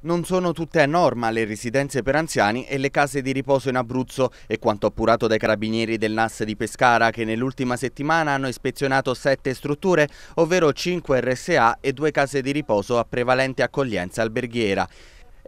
Non sono tutte a norma le residenze per anziani e le case di riposo in Abruzzo e quanto appurato dai carabinieri del NAS di Pescara che nell'ultima settimana hanno ispezionato sette strutture, ovvero cinque RSA e due case di riposo a prevalente accoglienza alberghiera.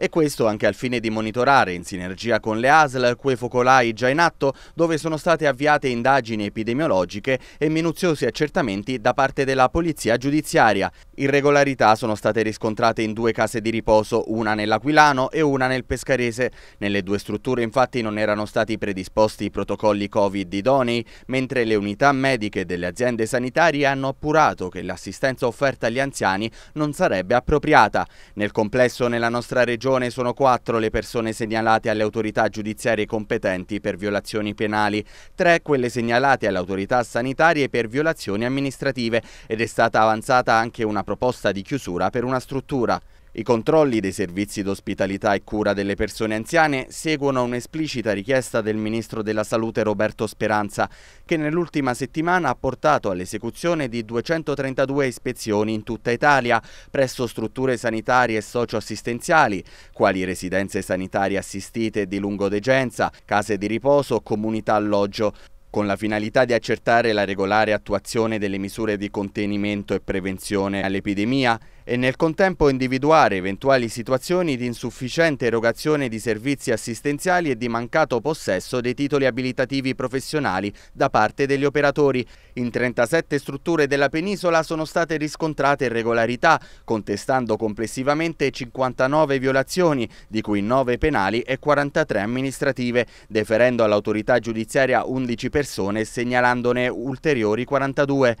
E questo anche al fine di monitorare, in sinergia con le ASL, quei focolai già in atto, dove sono state avviate indagini epidemiologiche e minuziosi accertamenti da parte della polizia giudiziaria. Irregolarità sono state riscontrate in due case di riposo, una nell'Aquilano e una nel Pescarese. Nelle due strutture infatti non erano stati predisposti i protocolli Covid idonei, mentre le unità mediche delle aziende sanitarie hanno appurato che l'assistenza offerta agli anziani non sarebbe appropriata. Nel complesso nella nostra regione regione sono quattro le persone segnalate alle autorità giudiziarie competenti per violazioni penali, tre quelle segnalate alle autorità sanitarie per violazioni amministrative ed è stata avanzata anche una proposta di chiusura per una struttura. I controlli dei servizi d'ospitalità e cura delle persone anziane seguono un'esplicita richiesta del Ministro della Salute Roberto Speranza, che nell'ultima settimana ha portato all'esecuzione di 232 ispezioni in tutta Italia presso strutture sanitarie e socioassistenziali, quali residenze sanitarie assistite di lungodegenza, case di riposo o comunità alloggio, con la finalità di accertare la regolare attuazione delle misure di contenimento e prevenzione all'epidemia e nel contempo individuare eventuali situazioni di insufficiente erogazione di servizi assistenziali e di mancato possesso dei titoli abilitativi professionali da parte degli operatori. In 37 strutture della penisola sono state riscontrate irregolarità, contestando complessivamente 59 violazioni, di cui 9 penali e 43 amministrative, deferendo all'autorità giudiziaria 11 persone e segnalandone ulteriori 42.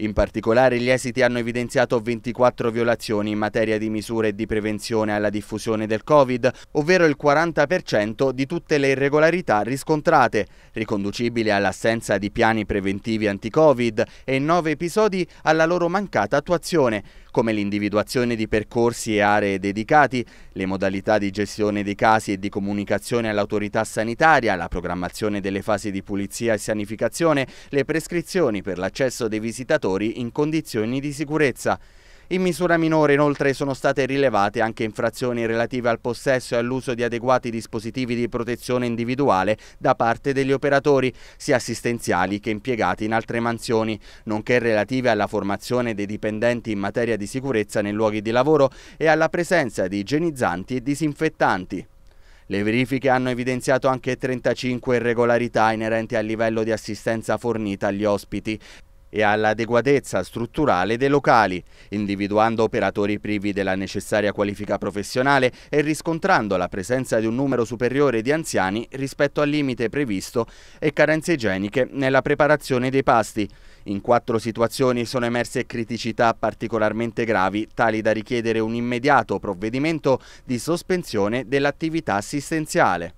In particolare gli esiti hanno evidenziato 24 violazioni in materia di misure di prevenzione alla diffusione del Covid, ovvero il 40% di tutte le irregolarità riscontrate, riconducibili all'assenza di piani preventivi anti-Covid e 9 episodi alla loro mancata attuazione, come l'individuazione di percorsi e aree dedicati, le modalità di gestione dei casi e di comunicazione all'autorità sanitaria, la programmazione delle fasi di pulizia e sanificazione, le prescrizioni per l'accesso dei visitatori in condizioni di sicurezza. In misura minore inoltre sono state rilevate anche infrazioni relative al possesso e all'uso di adeguati dispositivi di protezione individuale da parte degli operatori, sia assistenziali che impiegati in altre mansioni, nonché relative alla formazione dei dipendenti in materia di sicurezza nei luoghi di lavoro e alla presenza di igienizzanti e disinfettanti. Le verifiche hanno evidenziato anche 35 irregolarità inerenti al livello di assistenza fornita agli ospiti, e all'adeguatezza strutturale dei locali, individuando operatori privi della necessaria qualifica professionale e riscontrando la presenza di un numero superiore di anziani rispetto al limite previsto e carenze igieniche nella preparazione dei pasti. In quattro situazioni sono emerse criticità particolarmente gravi, tali da richiedere un immediato provvedimento di sospensione dell'attività assistenziale.